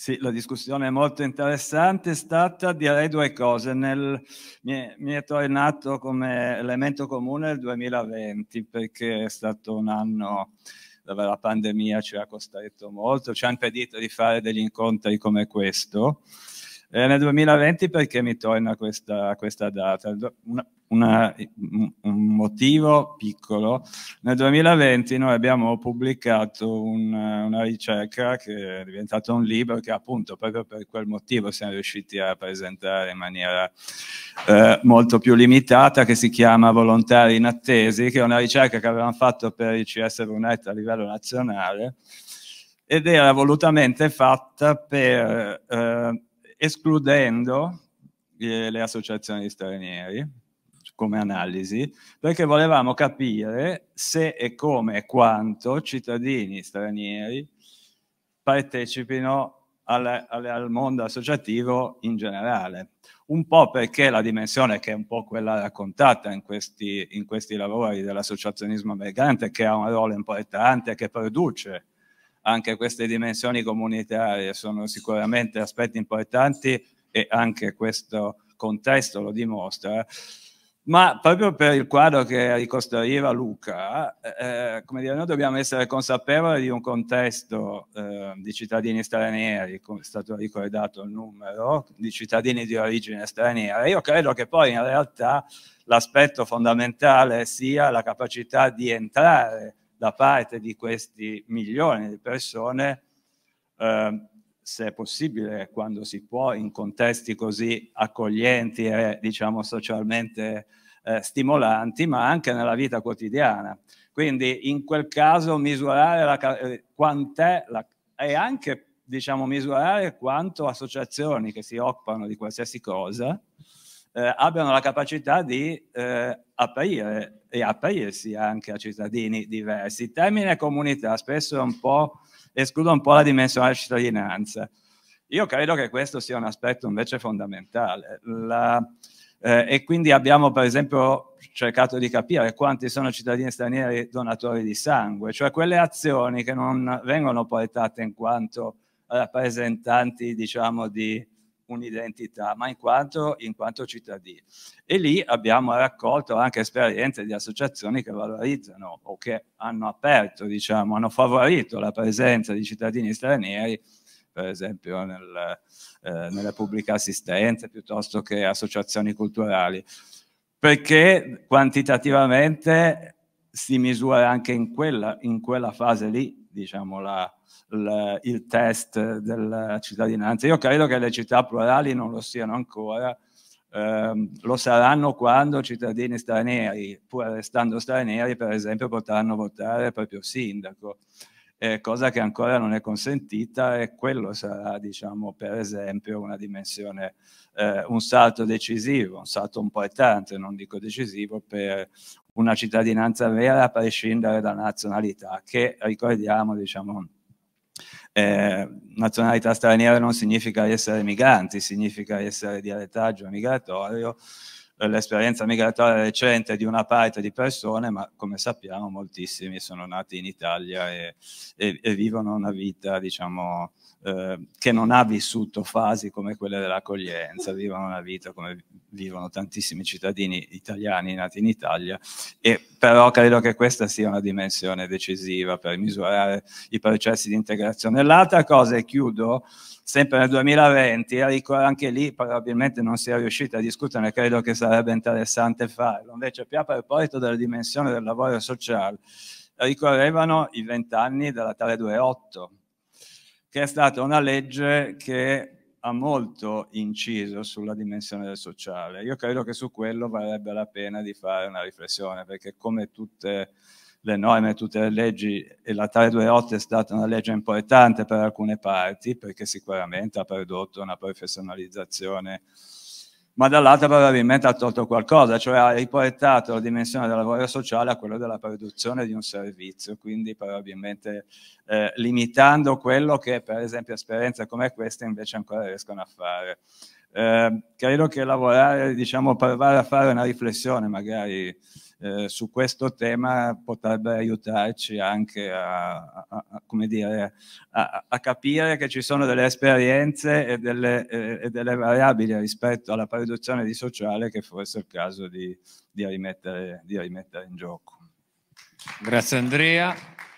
Sì, la discussione è molto interessante, è stata direi due cose. Nel, mi, è, mi, è, tornato come elemento comune il 2020 perché è stato un anno dove la pandemia ci ha costretto molto, ci ha impedito di fare degli incontri come questo eh, nel 2020 perché mi torna questa, questa data? Una, una, un motivo piccolo. Nel 2020 noi abbiamo pubblicato un, una ricerca che è diventata un libro che appunto proprio per quel motivo siamo riusciti a presentare in maniera eh, molto più limitata che si chiama Volontari inattesi, che è una ricerca che avevamo fatto per il CS Brunet a livello nazionale ed era volutamente fatta per... Eh, escludendo eh, le associazioni di stranieri come analisi, perché volevamo capire se e come e quanto cittadini stranieri partecipino al, al, mondo associativo in generale. Un po' perché la dimensione che è un po' quella raccontata in questi, in questi lavori dell'associazionismo americano, che ha un ruolo importante, che produce anche queste dimensioni comunitarie sono sicuramente aspetti importanti e anche questo contesto lo dimostra. Ma proprio per il quadro che ricostruiva Luca, eh, eh, come dire, noi dobbiamo essere consapevoli di un contesto eh, di cittadini stranieri, come è stato ricordato il numero, di cittadini di origine straniera. Io credo che poi in realtà l'aspetto fondamentale sia la capacità di entrare da parte di questi milioni di persone, eh, se è possibile, quando si può, in contesti così accoglienti e diciamo socialmente eh, stimolanti, ma anche nella vita quotidiana. Quindi in quel caso misurare la, eh, quant'è la, e anche diciamo, misurare quanto associazioni che si occupano di qualsiasi cosa eh, abbiano la capacità di eh, apparire e apparirsi anche a cittadini diversi. Il termine comunità spesso è un po', esclude un po' la dimensione della cittadinanza. Io credo che questo sia un aspetto invece fondamentale. La, eh, e quindi abbiamo per esempio cercato di capire quanti sono cittadini stranieri donatori di sangue, cioè quelle azioni che non vengono portate in quanto rappresentanti diciamo di un'identità, ma in quanto, in quanto cittadini. E lì abbiamo raccolto anche esperienze di associazioni che valorizzano o che hanno aperto, diciamo, hanno favorito la presenza di cittadini stranieri per esempio nel, eh, nelle pubbliche assistenze piuttosto che associazioni culturali, perché quantitativamente si misura anche in quella, in quella fase lì, diciamo, la, la, il test della cittadinanza. Io credo che le città plurali non lo siano ancora, ehm, lo saranno quando cittadini stranieri, pur restando stranieri, per esempio, potranno votare proprio sindaco. Eh, cosa che ancora non è consentita e quello sarà, diciamo, per esempio una dimensione, eh, un salto decisivo, un salto importante, non dico decisivo, per una cittadinanza vera a prescindere dalla nazionalità, che ricordiamo, diciamo, eh, nazionalità straniera non significa essere migranti, significa essere di retaggio migratorio, l'esperienza migratoria recente di una parte di persone, ma come sappiamo moltissimi sono nati in Italia e, e, e vivono una vita, diciamo, eh, che non ha vissuto fasi come quelle dell'accoglienza, vivono una vita come vivono tantissimi cittadini italiani nati in Italia, e però credo che questa sia una dimensione decisiva per misurare i processi di integrazione. L'altra cosa, e chiudo, sempre nel 2020, anche lì probabilmente non si è riusciti a discuterne, credo che sarebbe interessante farlo, invece più a proposito della dimensione del lavoro sociale, ricorrevano i vent'anni della 328, che è stata una legge che ha molto inciso sulla dimensione del sociale. Io credo che su quello varrebbe la pena di fare una riflessione, perché come tutte le norme, tutte le leggi, e la 328 è stata una legge importante per alcune parti, perché sicuramente ha prodotto una professionalizzazione ma dall'altra probabilmente ha tolto qualcosa, cioè ha riportato la dimensione del lavoro sociale a quella della produzione di un servizio, quindi probabilmente eh, limitando quello che per esempio esperienze come queste invece ancora riescono a fare. Eh, credo che lavorare, diciamo, provare a fare una riflessione magari eh, su questo tema potrebbe aiutarci anche a, a, a come dire, a, a, capire che ci sono delle esperienze e delle, eh, e delle, variabili rispetto alla produzione di sociale che forse è il caso di, di, rimettere, di rimettere in gioco. Grazie Andrea.